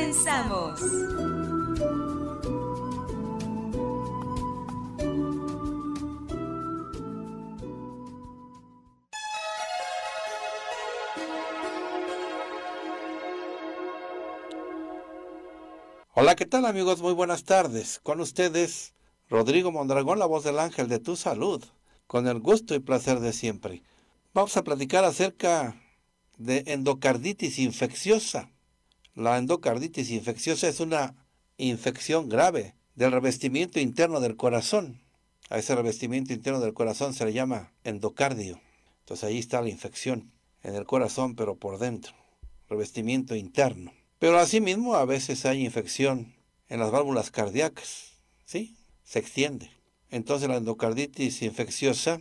Comenzamos. Hola, ¿qué tal amigos? Muy buenas tardes. Con ustedes, Rodrigo Mondragón, la voz del ángel de tu salud, con el gusto y placer de siempre. Vamos a platicar acerca de endocarditis infecciosa. La endocarditis infecciosa es una infección grave del revestimiento interno del corazón. A ese revestimiento interno del corazón se le llama endocardio. Entonces ahí está la infección en el corazón, pero por dentro, revestimiento interno. Pero asimismo a veces hay infección en las válvulas cardíacas, ¿sí? Se extiende. Entonces la endocarditis infecciosa,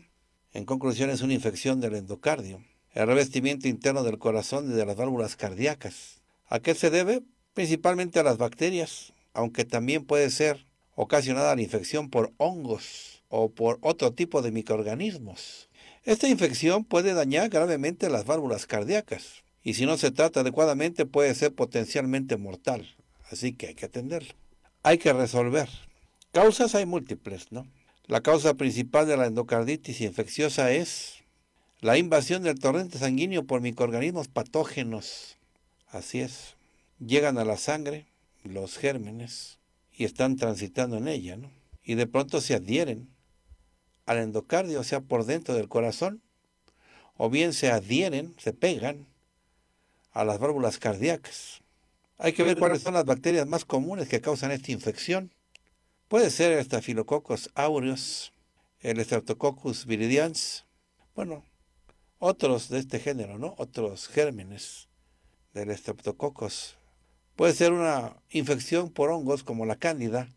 en conclusión, es una infección del endocardio, el revestimiento interno del corazón y de las válvulas cardíacas. ¿A qué se debe? Principalmente a las bacterias, aunque también puede ser ocasionada la infección por hongos o por otro tipo de microorganismos. Esta infección puede dañar gravemente las válvulas cardíacas y si no se trata adecuadamente puede ser potencialmente mortal, así que hay que atenderlo. Hay que resolver. Causas hay múltiples, ¿no? La causa principal de la endocarditis infecciosa es la invasión del torrente sanguíneo por microorganismos patógenos Así es. Llegan a la sangre los gérmenes y están transitando en ella, ¿no? Y de pronto se adhieren al endocardio, o sea, por dentro del corazón, o bien se adhieren, se pegan a las válvulas cardíacas. Hay que ver cuáles pues son las bacterias más comunes que causan esta infección. Puede ser el Staphylococcus aureus, el Streptococcus viridians, bueno, otros de este género, ¿no? Otros gérmenes del estreptococos. Puede ser una infección por hongos como la cándida.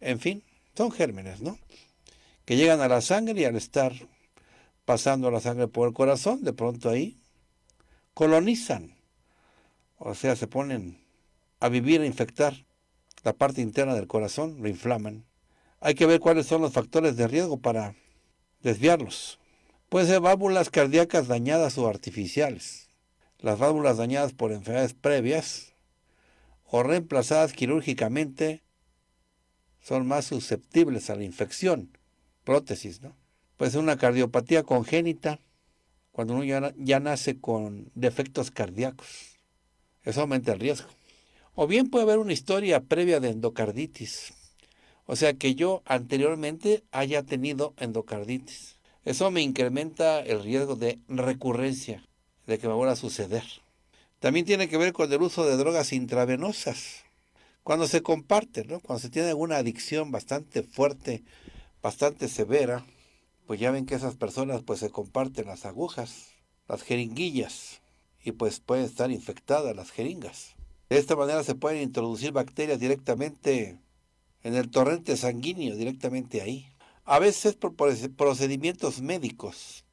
En fin, son gérmenes, ¿no? Que llegan a la sangre y al estar pasando la sangre por el corazón, de pronto ahí colonizan. O sea, se ponen a vivir, e infectar la parte interna del corazón, lo inflaman. Hay que ver cuáles son los factores de riesgo para desviarlos. Puede ser válvulas cardíacas dañadas o artificiales las válvulas dañadas por enfermedades previas o reemplazadas quirúrgicamente son más susceptibles a la infección, prótesis, ¿no? Puede ser una cardiopatía congénita, cuando uno ya, nace con defectos cardíacos. Eso aumenta el riesgo. O bien puede haber una historia previa de endocarditis, o sea que yo anteriormente haya tenido endocarditis. Eso me incrementa el riesgo de recurrencia de que me vuelva a suceder. También tiene que ver con el uso de drogas intravenosas. Cuando se comparten, ¿no? cuando se tiene alguna adicción bastante fuerte, bastante severa, pues ya ven que esas personas pues se comparten las agujas, las jeringuillas, y pues pueden estar infectadas las jeringas. De esta manera se pueden introducir bacterias directamente en el torrente sanguíneo, directamente ahí. A veces por procedimientos médicos,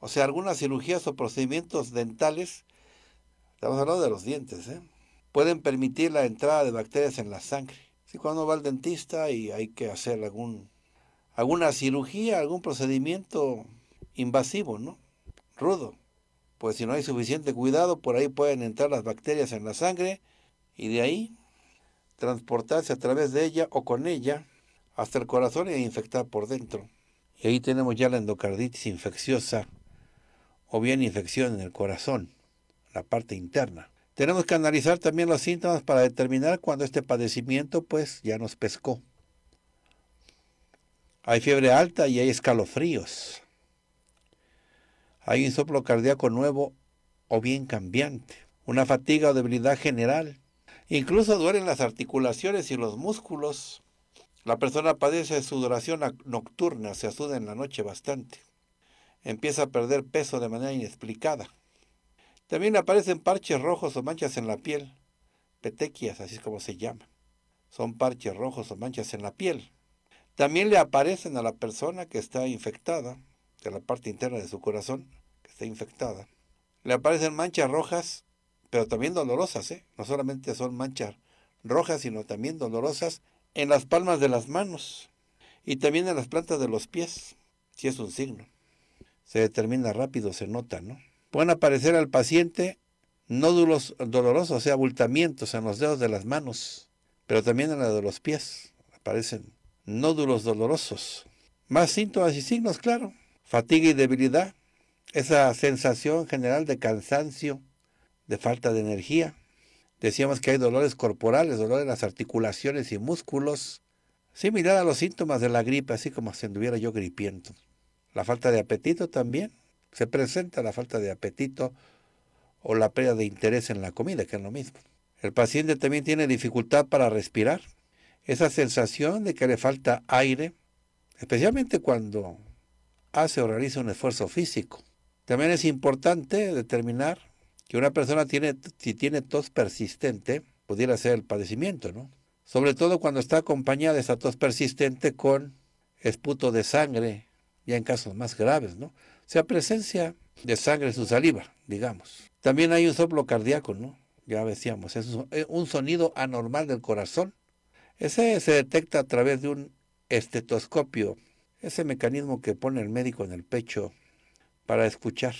o sea, algunas cirugías o procedimientos dentales, estamos hablando de los dientes, ¿eh? pueden permitir la entrada de bacterias en la sangre. Si cuando va al dentista y hay que hacer algún, alguna cirugía, algún procedimiento invasivo, ¿no? Rudo. Pues si no hay suficiente cuidado, por ahí pueden entrar las bacterias en la sangre y de ahí transportarse a través de ella o con ella hasta el corazón e infectar por dentro. Y ahí tenemos ya la endocarditis infecciosa o bien infección en el corazón, la parte interna. Tenemos que analizar también los síntomas para determinar cuando este padecimiento pues ya nos pescó. Hay fiebre alta y hay escalofríos. Hay un soplo cardíaco nuevo o bien cambiante, una fatiga o debilidad general. Incluso duelen las articulaciones y los músculos. La persona padece sudoración nocturna, se asuda en la noche bastante empieza a perder peso de manera inexplicada. También aparecen parches rojos o manchas en la piel, petequias, así es como se llama. Son parches rojos o manchas en la piel. También le aparecen a la persona que está infectada, de la parte interna de su corazón, que está infectada. Le aparecen manchas rojas, pero también dolorosas, ¿eh? No solamente son manchas rojas, sino también dolorosas en las palmas de las manos y también en las plantas de los pies, si es un signo se determina rápido, se nota, ¿no? Pueden aparecer al paciente nódulos dolorosos, o sea, abultamientos en los dedos de las manos, pero también en la de los pies aparecen nódulos dolorosos. Más síntomas y signos, claro. Fatiga y debilidad, esa sensación general de cansancio, de falta de energía. Decíamos que hay dolores corporales, dolores en las articulaciones y músculos, similar a los síntomas de la gripe, así como si anduviera yo gripiendo. La falta de apetito también. Se presenta la falta de apetito o la pérdida de interés en la comida, que es lo mismo. El paciente también tiene dificultad para respirar. Esa sensación de que le falta aire, especialmente cuando hace o realiza un esfuerzo físico. También es importante determinar que una persona tiene, si tiene tos persistente, pudiera ser el padecimiento, ¿no? Sobre todo cuando está acompañada de esa tos persistente con esputo de sangre ya en casos más graves, ¿no? sea, presencia de sangre en su saliva, digamos. También hay un soplo cardíaco, ¿no? Ya decíamos, es eh, un sonido anormal del corazón. Ese se detecta a través de un estetoscopio, ese mecanismo que pone el médico en el pecho para escuchar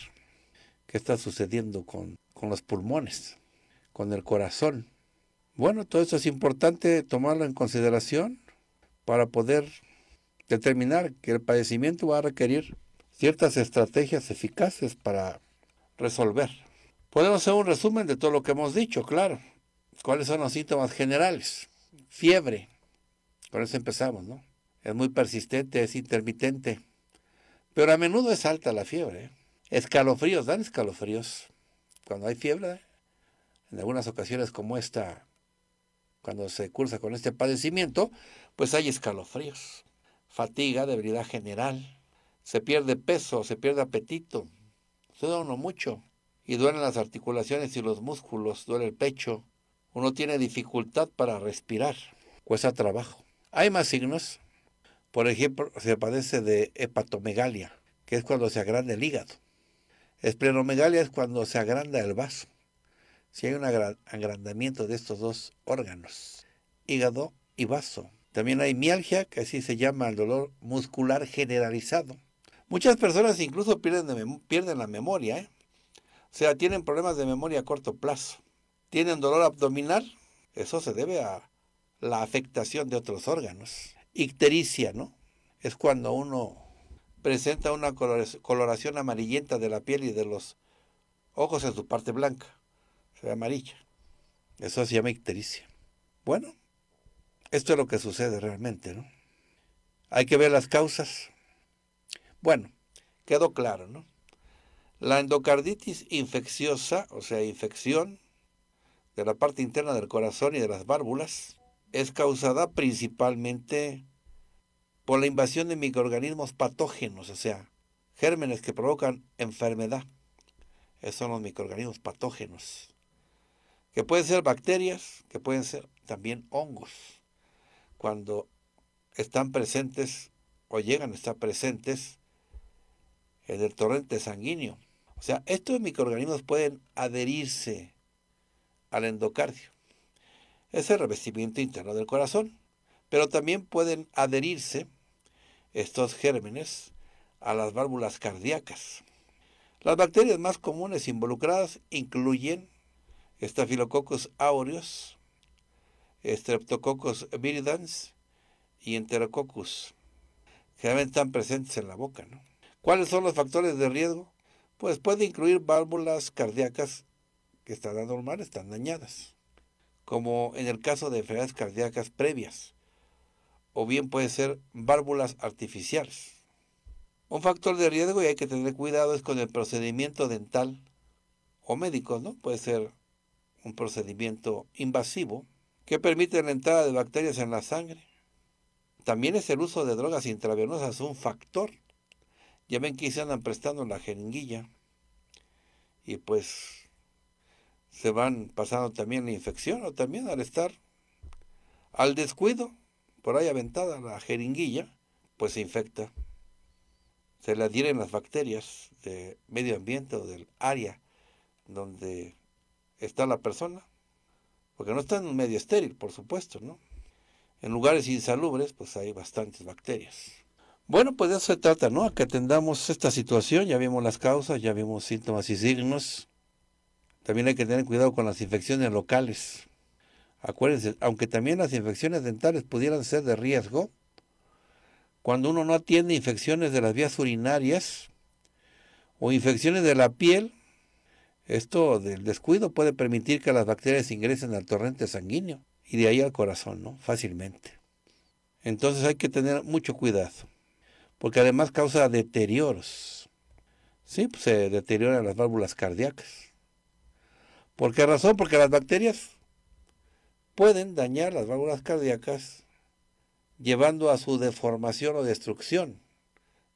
qué está sucediendo con, los pulmones, con el corazón. Bueno, todo eso es importante tomarlo en consideración para poder determinar que el padecimiento va a requerir ciertas estrategias eficaces para resolver. Podemos hacer un resumen de todo lo que hemos dicho, claro. ¿Cuáles son los síntomas generales? Fiebre. Con eso empezamos, ¿no? Es muy persistente, es intermitente. Pero a menudo es alta la fiebre. ¿eh? Escalofríos, dan escalofríos. Cuando hay fiebre, en algunas ocasiones como esta, cuando se cursa con este padecimiento, pues hay escalofríos fatiga, debilidad general, se pierde peso, se pierde apetito, suda uno mucho y duelen las articulaciones y los músculos, duele el pecho, uno tiene dificultad para respirar, cuesta trabajo. Hay más signos, por ejemplo, se padece de hepatomegalia, que es cuando se agranda el hígado. Esplenomegalia es cuando se agranda el vaso. Si hay un agrandamiento de estos dos órganos, hígado y vaso, también hay mialgia, que así se llama el dolor muscular generalizado. Muchas personas incluso pierden, pierden la memoria, ¿eh? o sea, tienen problemas de memoria a corto plazo. Tienen dolor abdominal, eso se debe a la afectación de otros órganos. Ictericia, ¿no? Es cuando uno presenta una coloración amarillenta de la piel y de los ojos en su parte blanca, Se sea, amarilla. Eso se llama ictericia. Bueno, esto es lo que sucede realmente, ¿no? Hay que ver las causas. Bueno, quedó claro, ¿no? La endocarditis infecciosa, o sea, infección de la parte interna del corazón y de las válvulas, es causada principalmente por la invasión de microorganismos patógenos, o sea, gérmenes que provocan enfermedad. Esos son los microorganismos patógenos, que pueden ser bacterias, que pueden ser también hongos cuando están presentes o llegan a estar presentes en el torrente sanguíneo. O sea, estos microorganismos pueden adherirse al endocardio. Es el revestimiento interno del corazón. Pero también pueden adherirse estos gérmenes a las válvulas cardíacas. Las bacterias más comunes involucradas incluyen Staphylococcus aureus, Streptococcus viridans y Enterococcus, que también están presentes en la boca. ¿Cuáles son los factores de riesgo? Pues puede incluir válvulas cardíacas que están anormales, están dañadas, como en el caso de enfermedades cardíacas previas, o bien puede ser válvulas artificiales. Un factor de riesgo y hay que tener cuidado es con el procedimiento dental o médico, ¿no? Puede ser un procedimiento invasivo ¿Qué permite la entrada de bacterias en la sangre. También es el uso de drogas intravenosas un factor. Ya ven que se andan prestando la jeringuilla y pues se van pasando también la infección o también al estar al descuido, por ahí aventada la jeringuilla, pues se infecta. Se le adhieren las bacterias del medio ambiente o del área donde está la persona porque no están medio estéril, por supuesto, ¿no? En lugares insalubres, pues hay bastantes bacterias. Bueno, pues de eso se trata, ¿no? A que atendamos esta situación, ya vimos las causas, ya vimos síntomas y signos. También hay que tener cuidado con las infecciones locales. Acuérdense, aunque también las infecciones dentales pudieran ser de riesgo, cuando uno no atiende infecciones de las vías urinarias o infecciones de la piel, esto del descuido puede permitir que las bacterias ingresen al torrente sanguíneo y de ahí al corazón, ¿no? Fácilmente. Entonces hay que tener mucho cuidado, porque además causa deterioros. Sí, pues se deterioran las válvulas cardíacas. ¿Por qué razón? Porque las bacterias pueden dañar las válvulas cardíacas llevando a su deformación o destrucción.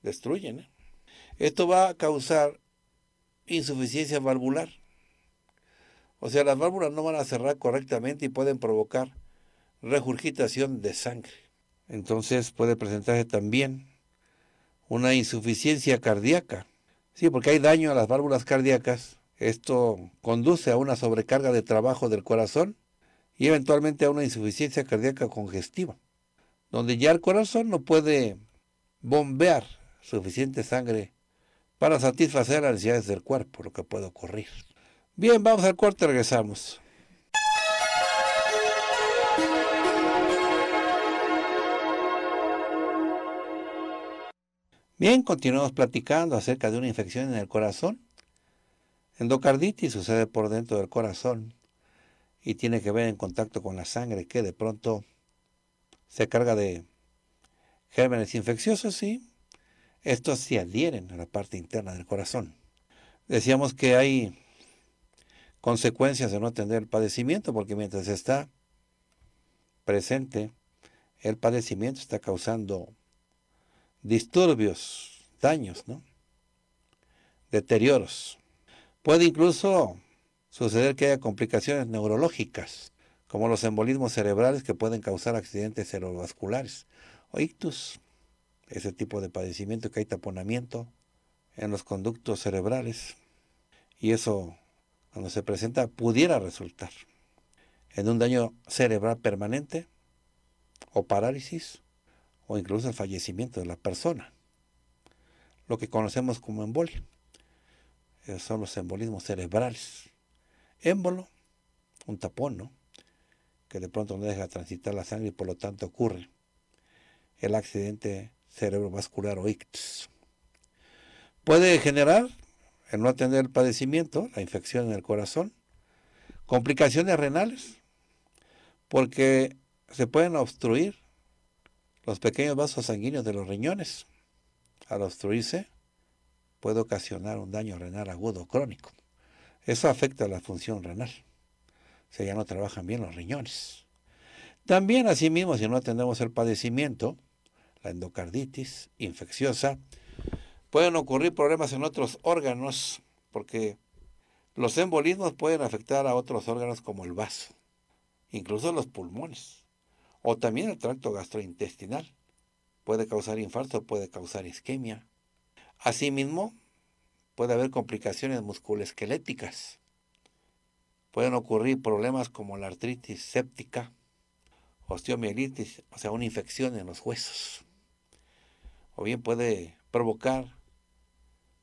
Destruyen. ¿eh? Esto va a causar insuficiencia valvular. O sea, las válvulas no van a cerrar correctamente y pueden provocar regurgitación de sangre. Entonces puede presentarse también una insuficiencia cardíaca. Sí, porque hay daño a las válvulas cardíacas. Esto conduce a una sobrecarga de trabajo del corazón y eventualmente a una insuficiencia cardíaca congestiva, donde ya el corazón no puede bombear suficiente sangre para satisfacer las necesidades del cuerpo, lo que puede ocurrir. Bien, vamos al cuarto, regresamos. Bien, continuamos platicando acerca de una infección en el corazón. Endocarditis sucede por dentro del corazón y tiene que ver en contacto con la sangre que de pronto se carga de gérmenes infecciosos y estos se adhieren a la parte interna del corazón. Decíamos que hay consecuencias de no atender el padecimiento, porque mientras está presente, el padecimiento está causando disturbios, daños, deterioros. Puede incluso suceder que haya complicaciones neurológicas, como los embolismos cerebrales que pueden causar accidentes cerebrovasculares o ictus ese tipo de padecimiento que hay taponamiento en los conductos cerebrales y eso cuando se presenta pudiera resultar en un daño cerebral permanente o parálisis o incluso el fallecimiento de la persona, lo que conocemos como embolia. son los embolismos cerebrales. Émbolo, un tapón, ¿no? Que de pronto no deja transitar la sangre y por lo tanto ocurre el accidente cerebrovascular o ictus. Puede generar, el no atender el padecimiento, la infección en el corazón, complicaciones renales, porque se pueden obstruir los pequeños vasos sanguíneos de los riñones. Al obstruirse, puede ocasionar un daño renal agudo crónico. Eso afecta la función renal. O sea, ya no trabajan bien los riñones. También, asimismo, si no atendemos el padecimiento, la endocarditis infecciosa. Pueden ocurrir problemas en otros órganos porque los embolismos pueden afectar a otros órganos como el vaso, incluso los pulmones, o también el tracto gastrointestinal. Puede causar infarto, puede causar isquemia. Asimismo, puede haber complicaciones musculoesqueléticas. Pueden ocurrir problemas como la artritis séptica, osteomielitis, o sea, una infección en los huesos o bien puede provocar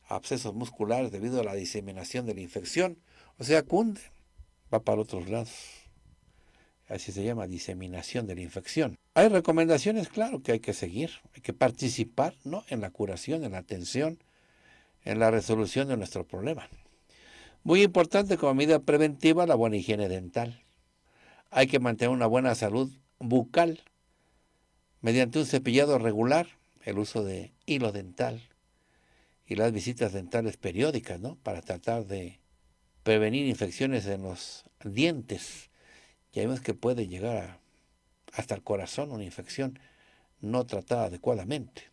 abscesos musculares debido a la diseminación de la infección, o sea, cunde, va para otros lados. Así se llama diseminación de la infección. Hay recomendaciones, claro, que hay que seguir, hay que participar ¿no? en la curación, en la atención, en la resolución de nuestro problema. Muy importante como medida preventiva la buena higiene dental. Hay que mantener una buena salud bucal mediante un cepillado regular el uso de hilo dental y las visitas dentales periódicas, ¿no? Para tratar de prevenir infecciones en los dientes. Ya además que puede llegar hasta el corazón una infección no tratada adecuadamente.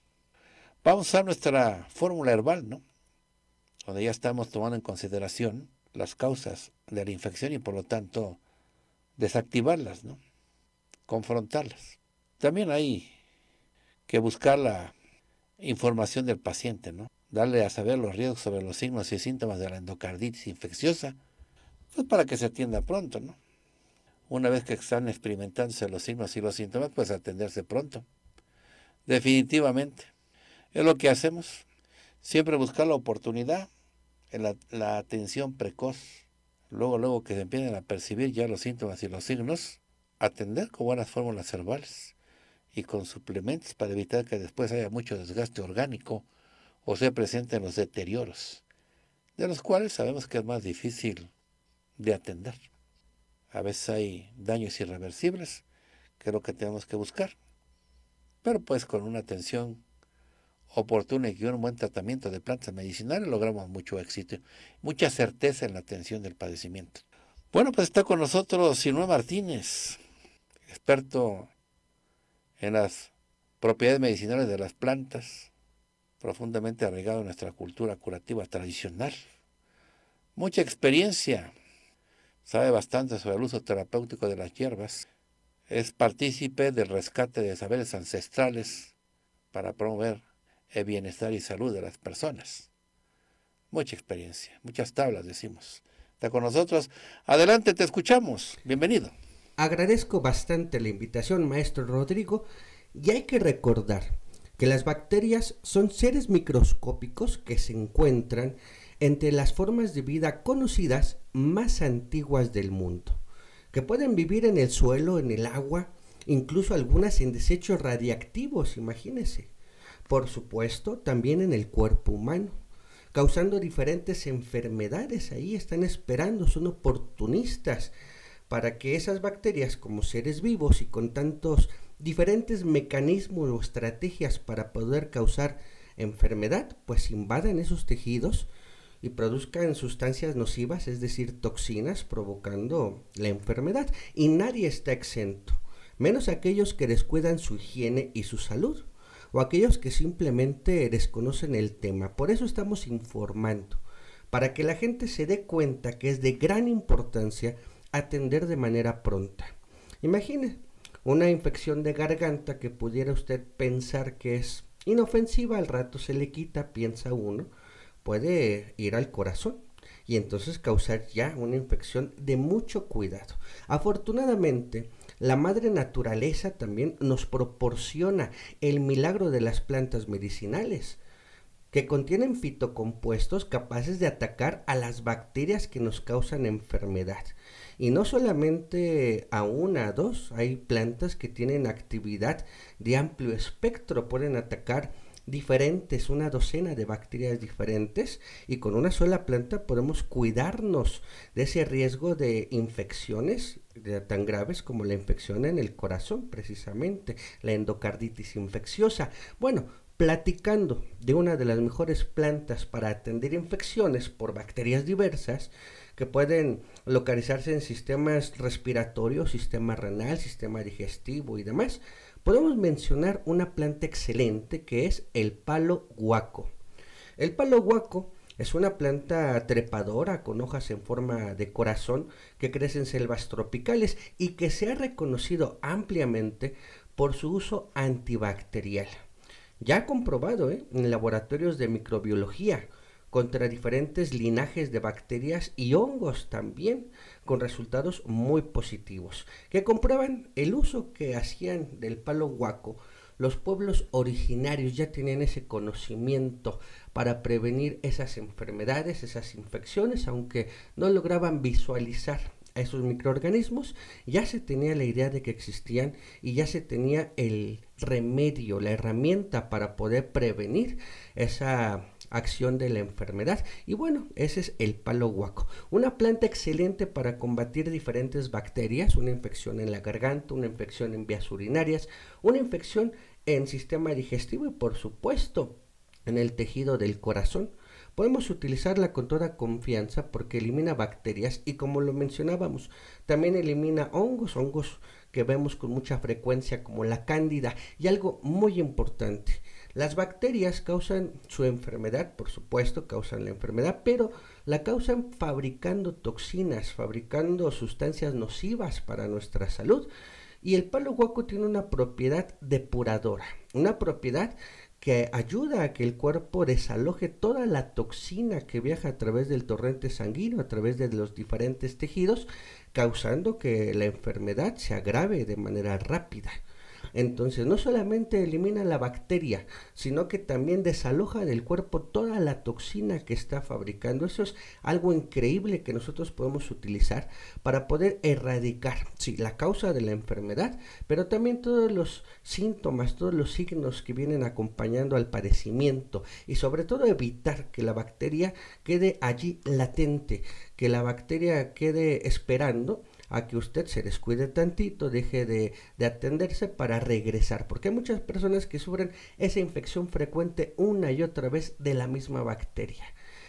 Vamos a nuestra fórmula herbal, ¿no? Donde ya estamos tomando en consideración las causas de la infección y por lo tanto desactivarlas, ¿no? Confrontarlas. También hay que buscar la información del paciente, ¿no? Darle a saber los riesgos sobre los signos y síntomas de la endocarditis infecciosa, pues para que se atienda pronto, ¿no? Una vez que están experimentándose los signos y los síntomas, pues atenderse pronto. Definitivamente. Es lo que hacemos. Siempre buscar la oportunidad, la, la atención precoz. Luego, luego que se empiecen a percibir ya los síntomas y los signos, atender con buenas fórmulas cerebrales, y con suplementos para evitar que después haya mucho desgaste orgánico o se presenten los deterioros, de los cuales sabemos que es más difícil de atender. A veces hay daños irreversibles, que es lo que tenemos que buscar, pero pues con una atención oportuna y un buen tratamiento de plantas medicinales logramos mucho éxito, mucha certeza en la atención del padecimiento. Bueno, pues está con nosotros Sinue Martínez, experto en las propiedades medicinales de las plantas, profundamente arraigado en nuestra cultura curativa tradicional. Mucha experiencia, sabe bastante sobre el uso terapéutico de las hierbas, es partícipe del rescate de saberes ancestrales para promover el bienestar y salud de las personas. Mucha experiencia, muchas tablas decimos. Está con nosotros. Adelante, te escuchamos. Bienvenido. Agradezco bastante la invitación, maestro Rodrigo, y hay que recordar que las bacterias son seres microscópicos que se encuentran entre las formas de vida conocidas más antiguas del mundo, que pueden vivir en el suelo, en el agua, incluso algunas en desechos radiactivos, imagínese. Por supuesto, también en el cuerpo humano, causando diferentes enfermedades. Ahí están esperando, son oportunistas para que esas bacterias, como seres vivos y con tantos diferentes mecanismos o estrategias para poder causar enfermedad, pues invadan esos tejidos y produzcan sustancias nocivas, es decir, toxinas, provocando la enfermedad. Y nadie está exento, menos aquellos que descuidan su higiene y su salud, o aquellos que simplemente desconocen el tema. Por eso estamos informando, para que la gente se dé cuenta que es de gran importancia atender de manera pronta. Imagine una infección de garganta que pudiera usted pensar que es inofensiva, al rato se le quita, piensa uno, puede ir al corazón y entonces causar ya una infección de mucho cuidado. Afortunadamente, la madre naturaleza también nos proporciona el milagro de las plantas medicinales que contienen fitocompuestos capaces de atacar a las bacterias que nos causan enfermedad. Y no solamente a una, a dos, hay plantas que tienen actividad de amplio espectro, pueden atacar diferentes, una docena de bacterias diferentes y con una sola planta podemos cuidarnos de ese riesgo de infecciones tan graves como la infección en el corazón precisamente, la endocarditis infecciosa. Bueno, platicando de una de las mejores plantas para atender infecciones por bacterias diversas que pueden localizarse en sistemas respiratorios, sistema renal, sistema digestivo y demás, podemos mencionar una planta excelente que es el palo guaco. El palo guaco es una planta trepadora con hojas en forma de corazón que crece en selvas tropicales y que se ha reconocido ampliamente por su uso antibacterial ya comprobado ¿eh? en laboratorios de microbiología contra diferentes linajes de bacterias y hongos también, con resultados muy positivos, que comprueban el uso que hacían del palo guaco. Los pueblos originarios ya tenían ese conocimiento para prevenir esas enfermedades, esas infecciones, aunque no lograban visualizar esos microorganismos, ya se tenía la idea de que existían y ya se tenía el remedio, la herramienta para poder prevenir esa acción de la enfermedad. Y bueno, ese es el palo guaco. Una planta excelente para combatir diferentes bacterias, una infección en la garganta, una infección en vías urinarias, una infección en sistema digestivo y por supuesto en el tejido del corazón Podemos utilizarla con toda confianza porque elimina bacterias y como lo mencionábamos, también elimina hongos, hongos que vemos con mucha frecuencia como la cándida y algo muy importante. Las bacterias causan su enfermedad, por supuesto, causan la enfermedad, pero la causan fabricando toxinas, fabricando sustancias nocivas para nuestra salud. Y el palo guaco tiene una propiedad depuradora, una propiedad que ayuda a que el cuerpo desaloje toda la toxina que viaja a través del torrente sanguíneo, a través de los diferentes tejidos, causando que la enfermedad se agrave de manera rápida. Entonces, no solamente elimina la bacteria, sino que también desaloja del cuerpo toda la toxina que está fabricando. Eso es algo increíble que nosotros podemos utilizar para poder erradicar, sí, la causa de la enfermedad, pero también todos los síntomas, todos los signos que vienen acompañando al padecimiento y sobre todo evitar que la bacteria quede allí latente, que la bacteria quede esperando a que usted se descuide tantito, deje de, de atenderse para regresar, porque hay muchas personas que sufren esa infección frecuente una y otra vez de la misma bacteria.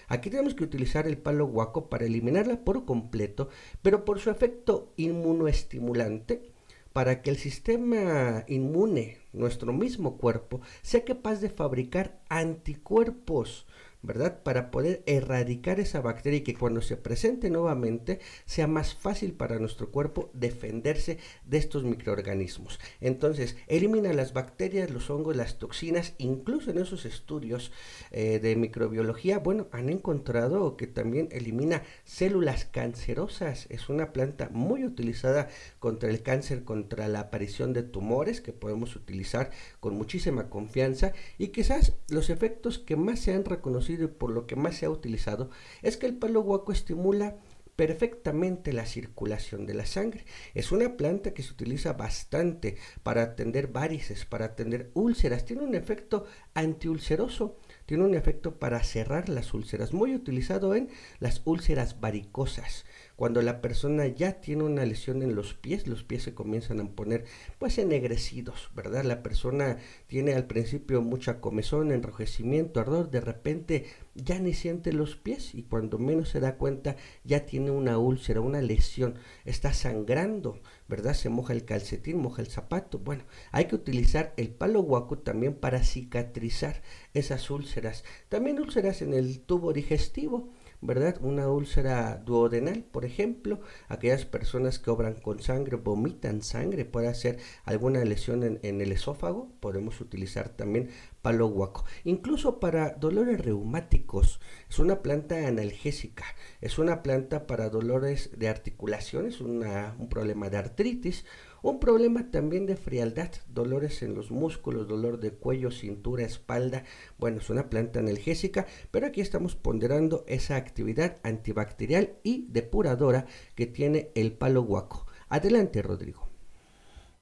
Aquí tenemos que utilizar el palo guaco para eliminarla por completo, pero por su efecto inmunoestimulante, para que el sistema inmune, nuestro mismo cuerpo, sea capaz de fabricar anticuerpos ¿verdad? Para poder erradicar esa bacteria y que cuando se presente nuevamente sea más fácil para nuestro cuerpo defenderse de estos microorganismos. Entonces, elimina las bacterias, los hongos, las toxinas, incluso en esos estudios eh, de microbiología, bueno, han encontrado que también elimina células cancerosas. Es una planta muy utilizada contra el cáncer, contra la aparición de tumores que podemos utilizar con muchísima confianza y quizás los efectos que más se han reconocido y por lo que más se ha utilizado es que el palo guaco estimula perfectamente la circulación de la sangre. Es una planta que se utiliza bastante para atender varices, para atender úlceras. Tiene un efecto antiulceroso, tiene un efecto para cerrar las úlceras, muy utilizado en las úlceras varicosas. Cuando la persona ya tiene una lesión en los pies, los pies se comienzan a poner pues ennegrecidos, ¿verdad? La persona tiene al principio mucha comezón, enrojecimiento, ardor, de repente ya ni siente los pies y cuando menos se da cuenta ya tiene una úlcera, una lesión, está sangrando, ¿verdad? Se moja el calcetín, moja el zapato. Bueno, hay que utilizar el palo guacu también para cicatrizar esas úlceras. También úlceras en el tubo digestivo ¿verdad? Una úlcera duodenal, por ejemplo, aquellas personas que obran con sangre, vomitan sangre, puede hacer alguna lesión en, el esófago, podemos utilizar también palo guaco. Incluso para dolores reumáticos, es una planta analgésica, es una planta para dolores de articulaciones, una, un problema de artritis, un problema también de frialdad, dolores en los músculos, dolor de cuello, cintura, espalda. Bueno, es una planta analgésica, pero aquí estamos ponderando esa actividad antibacterial y depuradora que tiene el palo guaco. Adelante, Rodrigo.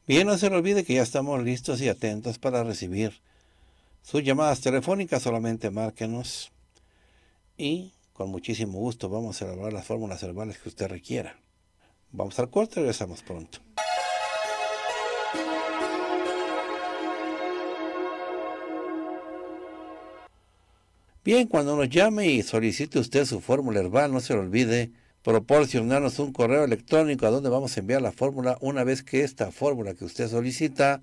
Bien, no se le olvide que ya estamos listos y atentos para recibir sus llamadas telefónicas, solamente márquenos y con muchísimo gusto vamos a elaborar las fórmulas herbales que usted requiera. Vamos al cuarto y regresamos pronto. Bien, cuando nos llame y solicite usted su fórmula herbal, no se lo olvide proporcionarnos un correo electrónico a donde vamos a enviar la fórmula una vez que esta fórmula que usted solicita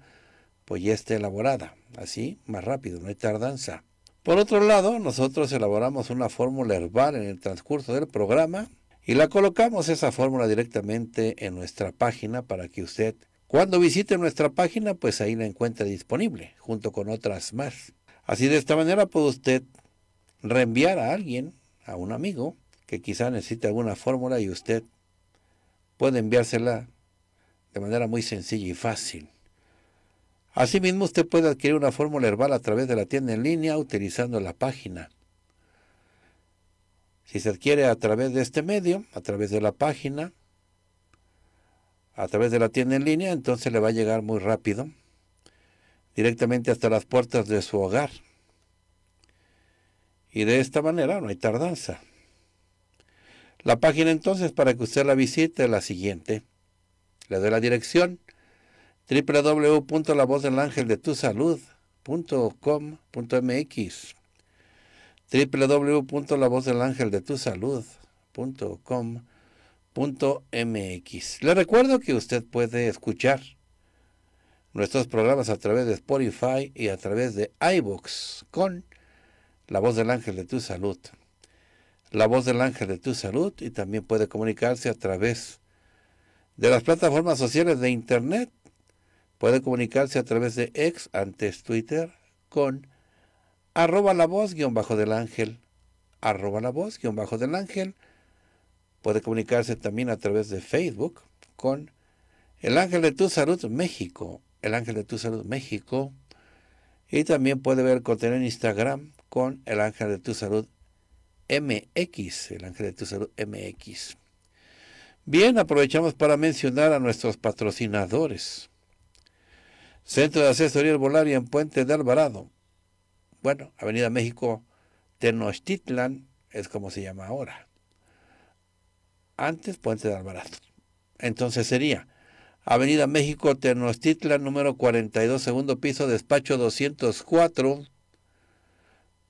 pues ya esté elaborada. Así, más rápido, no hay tardanza. Por otro lado, nosotros elaboramos una fórmula herbal en el transcurso del programa y la colocamos esa fórmula directamente en nuestra página para que usted cuando visite nuestra página pues ahí la encuentre disponible junto con otras más. Así de esta manera puede usted reenviar a alguien, a un amigo, que quizá necesite alguna fórmula y usted puede enviársela de manera muy sencilla y fácil. Asimismo, usted puede adquirir una fórmula herbal a través de la tienda en línea utilizando la página. Si se adquiere a través de este medio, a través de la página, a través de la tienda en línea, entonces le va a llegar muy rápido, directamente hasta las puertas de su hogar y de esta manera no hay tardanza. La página entonces para que usted la visite es la siguiente. Le doy la dirección www.lavozdelangeldetusalud.com.mx www.lavozdelangeldetusalud.com.mx Le recuerdo que usted puede escuchar nuestros programas a través de Spotify y a través de iVoox con la voz del ángel de tu salud. La voz del ángel de tu salud y también puede comunicarse a través de las plataformas sociales de Internet. Puede comunicarse a través de ex, antes Twitter, con arroba la voz guión bajo del ángel, arroba la voz guión bajo del ángel. Puede comunicarse también a través de Facebook con el ángel de tu salud México, el ángel de tu salud México. Y también puede ver contenido en Instagram con el ángel de tu salud MX, el ángel de tu salud MX. Bien, aprovechamos para mencionar a nuestros patrocinadores. Centro de Asesoría Herbolaria en Puente de Alvarado. Bueno, Avenida México, Tenochtitlan es como se llama ahora. Antes Puente de Alvarado. Entonces sería Avenida México, Tenochtitlan, número 42, segundo piso, despacho 204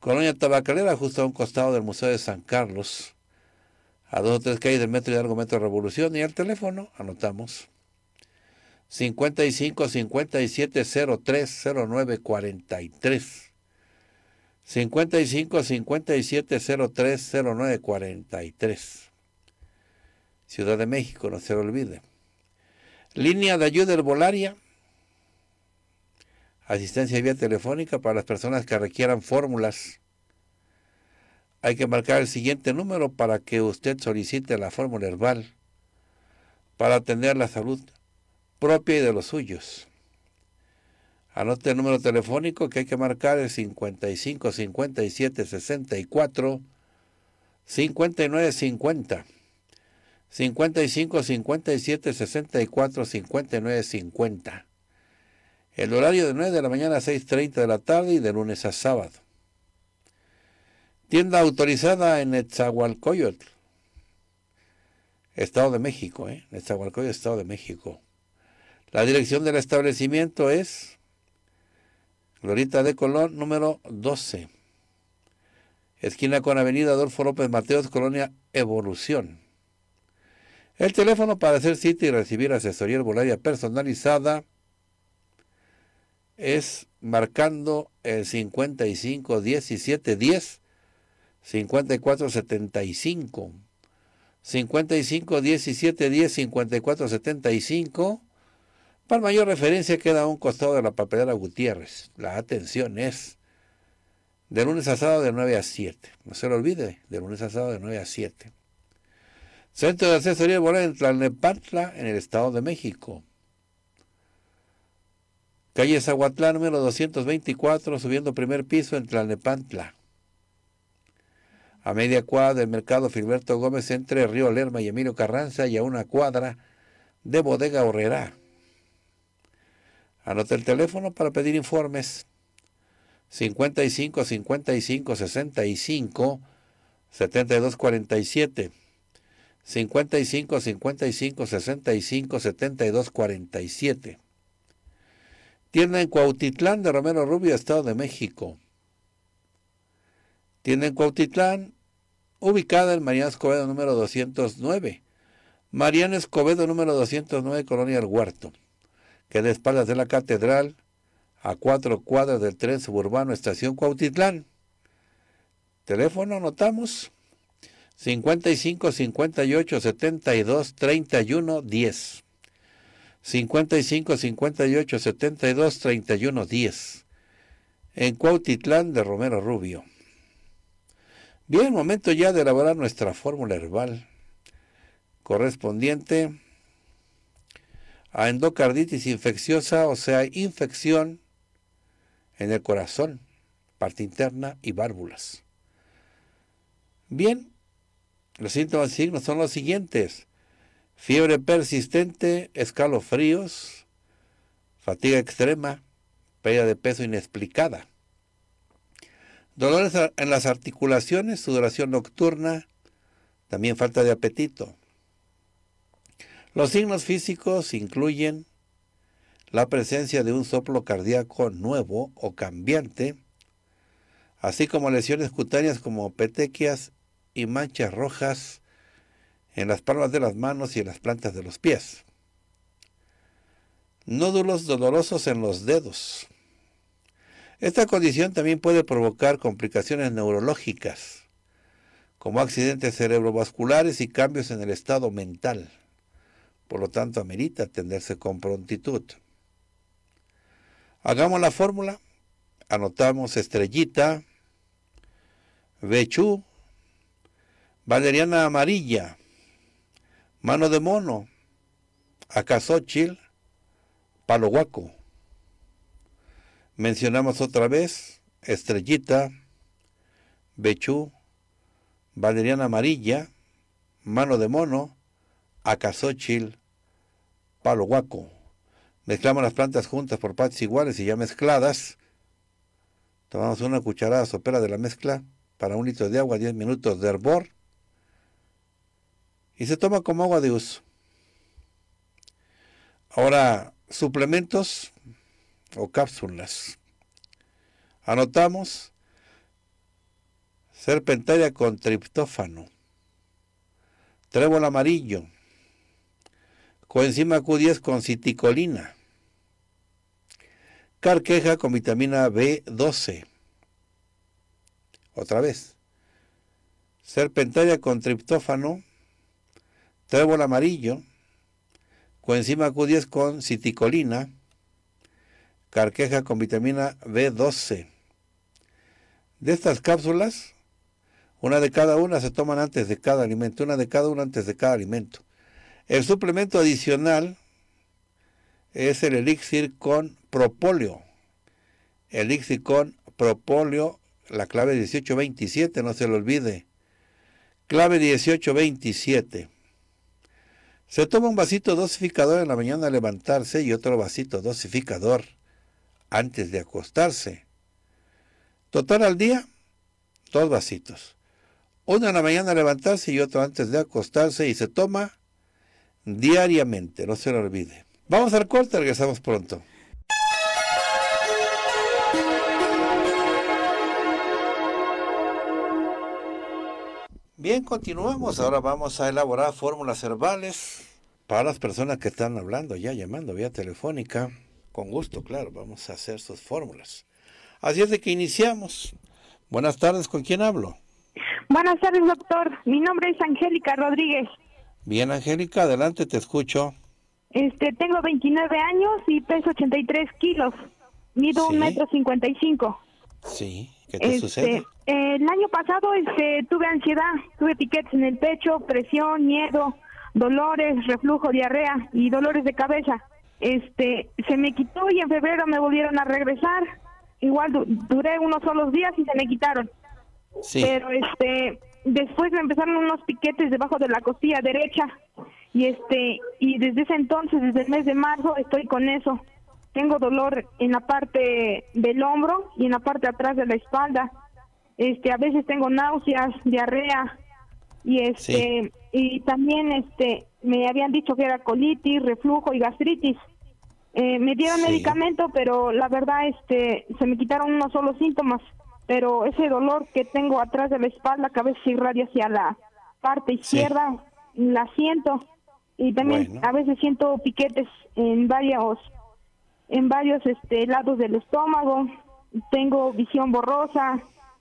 Colonia Tabacalera, justo a un costado del Museo de San Carlos, a dos o tres calles del metro y algo metro de Revolución, y al teléfono, anotamos, 55 57 03 09 43. 55 57 03 09 43. Ciudad de México, no se lo olvide. Línea de ayuda herbolaria asistencia vía telefónica para las personas que requieran fórmulas. Hay que marcar el siguiente número para que usted solicite la fórmula herbal para atender la salud propia y de los suyos. Anote el número telefónico que hay que marcar es 55 57 64 59 50. 55 57 64 59 50. El horario de 9 de la mañana a 6.30 de la tarde y de lunes a sábado. Tienda autorizada en Etzahualcoyotl. Estado de México, ¿eh? Estado de México. La dirección del establecimiento es Glorita de Colón, número 12. Esquina con Avenida Adolfo López Mateos, Colonia Evolución. El teléfono para hacer cita y recibir asesoría herbolaria personalizada es marcando el 55 17 10 54 75 55 17 10 54 75 para mayor referencia queda a un costado de la papelera Gutiérrez. La atención es de lunes a sábado de 9 a 7. No se lo olvide, de lunes a sábado de 9 a 7. Centro de Asesoría volar en Tlalnepantla, en el Estado de México. Calle Zahuatlán, número 224, subiendo primer piso en Tlalnepantla. A media cuadra del mercado Filberto Gómez entre Río Lerma y Emilio Carranza y a una cuadra de Bodega Horrera. Anota el teléfono para pedir informes. 55 55 65 72 47 55 55 65 72 47 Tienda en Cuautitlán de Romero Rubio, Estado de México. Tienda en Cuautitlán, ubicada en Mariano Escobedo número 209. Mariano Escobedo número 209, Colonia El Huerto, que de espaldas de la catedral, a cuatro cuadras del tren suburbano Estación Cuautitlán. Teléfono, anotamos, 55 58 72 31 10. 55 58 72 31 10 en Cuautitlán de Romero Rubio. Bien, momento ya de elaborar nuestra fórmula herbal correspondiente a endocarditis infecciosa, o sea, infección en el corazón, parte interna y válvulas. Bien, los síntomas y signos son los siguientes fiebre persistente, escalofríos, fatiga extrema, pérdida de peso inexplicada, dolores en las articulaciones, sudoración nocturna, también falta de apetito. Los signos físicos incluyen la presencia de un soplo cardíaco nuevo o cambiante, así como lesiones cutáneas como petequias y manchas rojas en las palmas de las manos y en las plantas de los pies. Nódulos dolorosos en los dedos. Esta condición también puede provocar complicaciones neurológicas, como accidentes cerebrovasculares y cambios en el estado mental. Por lo tanto, amerita atenderse con prontitud. Hagamos la fórmula. Anotamos estrellita, Vechu, valeriana amarilla, Mano de Mono, Acasochil, Palo guaco. Mencionamos otra vez Estrellita, Bechú, Valeriana Amarilla, Mano de Mono, Acasochil, Palo guaco. Mezclamos las plantas juntas por partes iguales y ya mezcladas. Tomamos una cucharada sopera de la mezcla para un litro de agua, 10 minutos de hervor y se toma como agua de uso. Ahora, suplementos o cápsulas. Anotamos serpentaria con triptófano, trébol amarillo, coenzima Q10 con citicolina, carqueja con vitamina B12. Otra vez, serpentaria con triptófano, trébol amarillo, coenzima Q10 con citicolina, carqueja con vitamina B12. De estas cápsulas, una de cada una se toman antes de cada alimento, una de cada una antes de cada alimento. El suplemento adicional es el elixir con propóleo. Elixir con propóleo, la clave 1827, no se lo olvide. Clave 1827. Se toma un vasito dosificador en la mañana al levantarse y otro vasito dosificador antes de acostarse. Total al día, dos vasitos. Uno en la mañana al levantarse y otro antes de acostarse y se toma diariamente, no se lo olvide. Vamos al corte, regresamos pronto. Bien, continuamos. Ahora vamos a elaborar fórmulas herbales para las personas que están hablando ya, llamando vía telefónica, con gusto, claro, vamos a hacer sus fórmulas. Así es de que iniciamos. Buenas tardes, ¿con quién hablo? Buenas tardes, doctor. Mi nombre es Angélica Rodríguez. Bien, Angélica, adelante, te escucho. Este, tengo 29 años y peso 83 kilos. Mido un metro 55. Sí, ¿qué te este, sucede? El año pasado este, tuve ansiedad, tuve piquetes en el pecho, presión, miedo dolores, reflujo, diarrea y dolores de cabeza. Este, se me quitó y en febrero me volvieron a regresar. Igual duré unos solos días y se me quitaron. Pero este, después me empezaron unos piquetes debajo de la costilla derecha y este y desde ese entonces, desde el mes de marzo estoy con eso. Tengo dolor en la parte del hombro y en la parte atrás de la espalda. Este, a veces tengo náuseas, diarrea, y este y también este me habían dicho que era colitis, reflujo y gastritis. Eh, me dieron medicamento, pero la verdad este se me quitaron unos solo síntomas, pero ese dolor que tengo atrás de la espalda, que a veces irradia hacia la parte izquierda, la siento y también a veces siento piquetes en varios en varios este lados del estómago, tengo visión borrosa,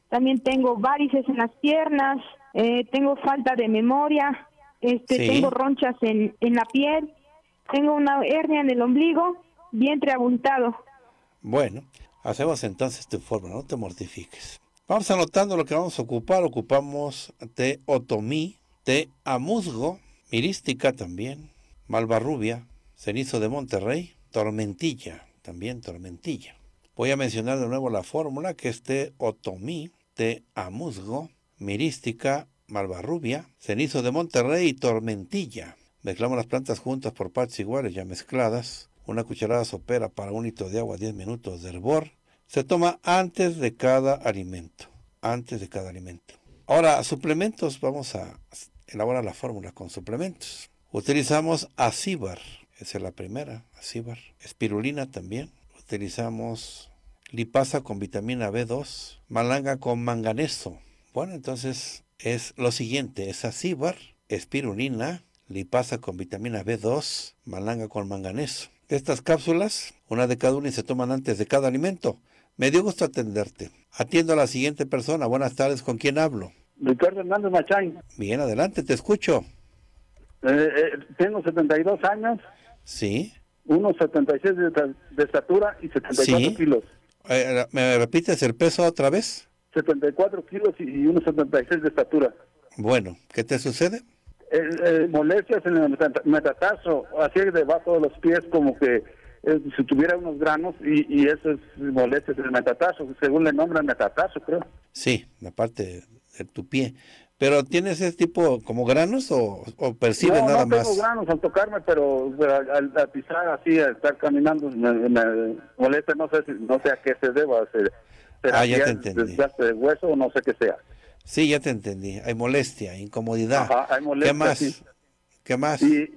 también tengo varices en las piernas, eh, tengo falta de memoria, este, tengo ronchas en, la piel, tengo una hernia en el ombligo, vientre abultado. Bueno, hacemos entonces tu forma, no te mortifiques. Vamos anotando lo que vamos a ocupar. Ocupamos de otomí, de amuzgo, mirística también, malvarrubia, cenizo de Monterrey, tormentilla, también tormentilla. Voy a mencionar de nuevo la fórmula que es de otomí, té amuzgo, mirística, malvarrubia, cenizo de Monterrey y tormentilla. Mezclamos las plantas juntas por partes iguales ya mezcladas. Una cucharada sopera para un litro de agua, 10 minutos de hervor. Se toma antes de cada alimento. Antes de cada alimento. Ahora, suplementos. Vamos a elaborar la fórmula con suplementos. Utilizamos acíbar. Esa es la primera, acíbar. Espirulina también. Utilizamos lipasa con vitamina B2. Malanga con manganeso. Bueno, entonces es lo siguiente, es acíbar, espirulina, lipasa con vitamina B2, malanga con manganeso. Estas cápsulas, una de cada una y se toman antes de cada alimento. Me dio gusto atenderte. Atiendo a la siguiente persona. Buenas tardes, ¿con quién hablo? Ricardo Hernández Machain. Bien, adelante, te escucho. Eh, eh, tengo 72 años. Sí. y 76 de estatura y 74 kilos. Eh, ¿Me repites el peso otra vez? 74 kilos y 1,76 de estatura. Bueno, ¿qué te sucede? Eh, molestias en el metatazo, así debajo de los pies como que eh, si tuviera unos granos y, y eso es molestias en el metatazo, según le nombran metatazo, creo. Sí, la parte de tu pie. ¿Pero tienes ese tipo como granos o, o percibes nada más? No, tengo granos al tocarme, pero eh, al, pisar así, al estar caminando, me, molesta, no sé, no sé a qué se deba. Hacer. Ah, terapia, ah, desgaste de hueso o no sé qué sea. Sí, ya te entendí. Hay molestia, incomodidad. hay ¿Qué más? ¿Qué más? Eh,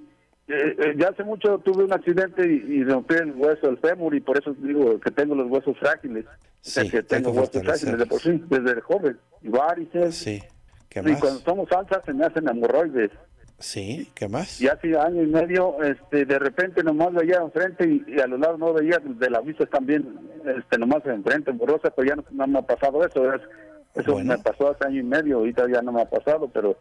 eh, ya hace mucho tuve un accidente y, rompí el hueso, del fémur, y por eso digo que tengo los huesos frágiles. Sí, que tengo, huesos frágiles desde el joven. Y varices. Sí. ¿Qué más? Y cuando somos altas se me hacen hemorroides. Sí, ¿qué más? Y hace año y medio, este, de repente nomás veía enfrente y, a los lados no veía, de la vista también, este, nomás enfrente, borrosa, pero ya no, me ha pasado eso. eso me pasó hace año y medio, ahorita ya no me ha pasado, pero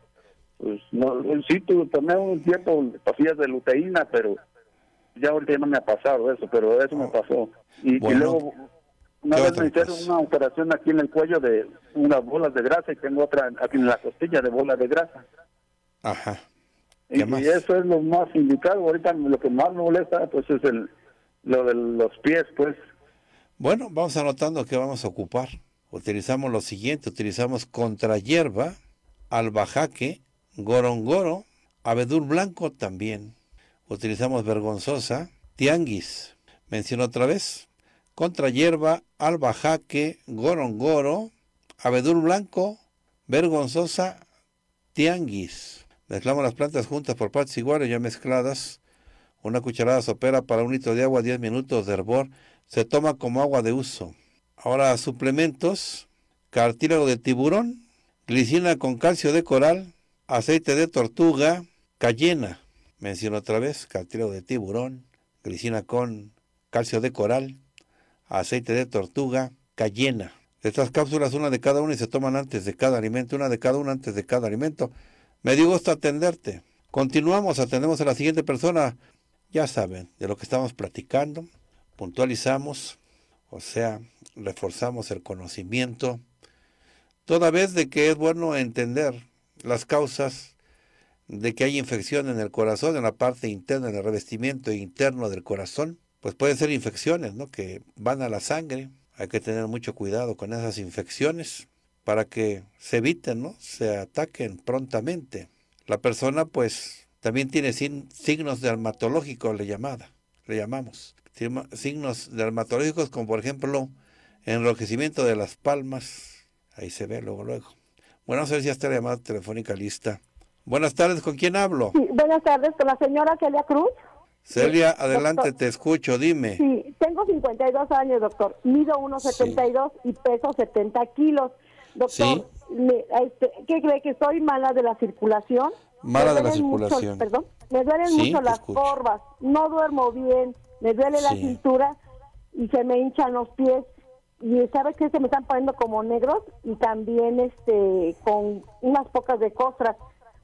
pues, no, sí, tú, tomé un tiempo pastillas de luteína, pero ya ahorita ya no me ha pasado eso, pero eso me oh. pasó. Y, y luego una vez me hicieron una operación aquí en el cuello de unas bolas de grasa y tengo otra aquí en la costilla de bolas de grasa. Ajá. Y, eso es lo más indicado. Ahorita lo que más me molesta pues es el, lo de los pies, pues. Bueno, vamos anotando qué vamos a ocupar. Utilizamos lo siguiente, utilizamos contra hierba, albajaque, gorongoro, abedul blanco también. Utilizamos vergonzosa, tianguis. Menciono otra vez, contra hierba, albajaque, gorongoro, abedul blanco, vergonzosa, tianguis. Mezclamos las plantas juntas por partes iguales, ya mezcladas. Una cucharada sopera para un litro de agua, 10 minutos de hervor. Se toma como agua de uso. Ahora suplementos, cartílago de tiburón, glicina con calcio de coral, aceite de tortuga, cayena. Menciono otra vez, cartílago de tiburón, glicina con calcio de coral, aceite de tortuga, cayena. Estas cápsulas, una de cada una, y se toman antes de cada alimento, una de cada una antes de cada alimento. Me dio gusto atenderte. Continuamos, atendemos a la siguiente persona. Ya saben, de lo que estamos platicando, puntualizamos, o sea, reforzamos el conocimiento, toda vez de que es bueno entender las causas de que hay infección en el corazón, en la parte interna, en el revestimiento interno del corazón, pues pueden ser infecciones, ¿no? Que van a la sangre. Hay que tener mucho cuidado con esas infecciones para que se eviten, ¿no? se ataquen prontamente. La persona pues también tiene signos dermatológicos, le, llamada, le llamamos. Signos dermatológicos como por ejemplo enrojecimiento de las palmas, ahí se ve luego, luego. Bueno, vamos a si está la llamada telefónica lista. Buenas tardes, ¿con quién hablo? buenas tardes, con la señora Celia Cruz. Celia, adelante, te escucho, dime. Sí, tengo 52 años, doctor. Mido 1,72 y peso 70 kilos. ¿Sí? Este, ¿qué cree que soy mala de la circulación? Mala de la circulación. perdón, me duelen mucho las corvas, no duermo bien, me duele la cintura y se me hinchan los pies. Y sabes que se me están poniendo como negros y también este con unas pocas de costras,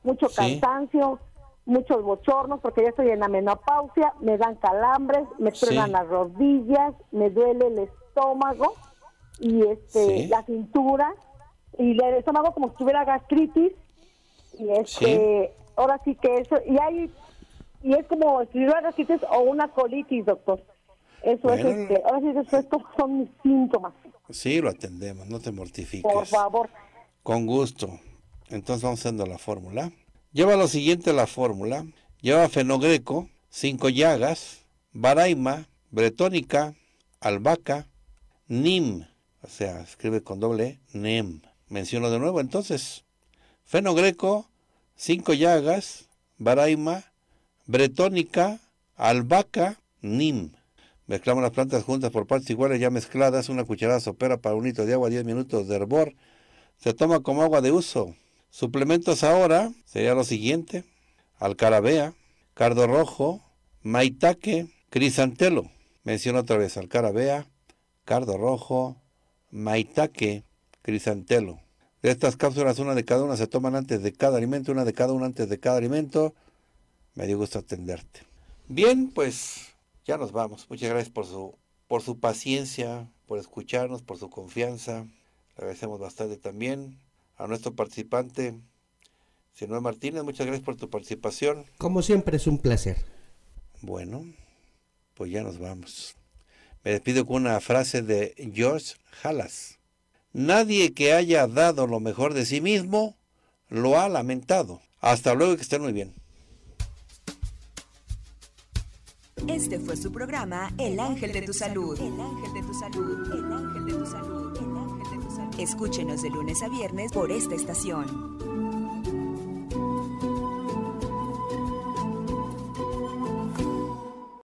mucho cansancio, muchos bochornos porque ya estoy en la menopausia, me dan calambres, me estrenan las rodillas, me duele el estómago y este la cintura y del estómago como si tuviera gastritis y este ahora sí que eso y hay y es como si tuviera gastritis o una colitis doctor eso es este ahora sí estos son mis síntomas sí lo atendemos no te mortifiques por favor con gusto entonces vamos haciendo la fórmula lleva lo siguiente la fórmula lleva fenogreco cinco llagas baraima bretónica albahaca nim o sea escribe con doble nim menciono de nuevo entonces, fenogreco, cinco llagas, baraima, bretónica, albahaca, nim. Mezclamos las plantas juntas por partes iguales ya mezcladas, una cucharada sopera para un litro de agua, 10 minutos de hervor. Se toma como agua de uso. Suplementos ahora sería lo siguiente. Alcarabea, cardo rojo, maitaque, crisantelo. Menciono otra vez, alcarabea, cardo rojo, maitaque, crisantelo. De Estas cápsulas, una de cada una, se toman antes de cada alimento, una de cada una antes de cada alimento. Me dio gusto atenderte. Bien, pues ya nos vamos. Muchas gracias por su, por su paciencia, por escucharnos, por su confianza. Le agradecemos bastante también a nuestro participante, señor Martínez. Muchas gracias por tu participación. Como siempre, es un placer. Bueno, pues ya nos vamos. Me despido con una frase de George Halas. Nadie que haya dado lo mejor de sí mismo lo ha lamentado. Hasta luego, que estén muy bien. Este fue su programa El Ángel de tu Salud. El Ángel de tu Salud. El Ángel de tu Salud. El Ángel de tu Salud. Escúchenos de lunes a viernes por esta estación.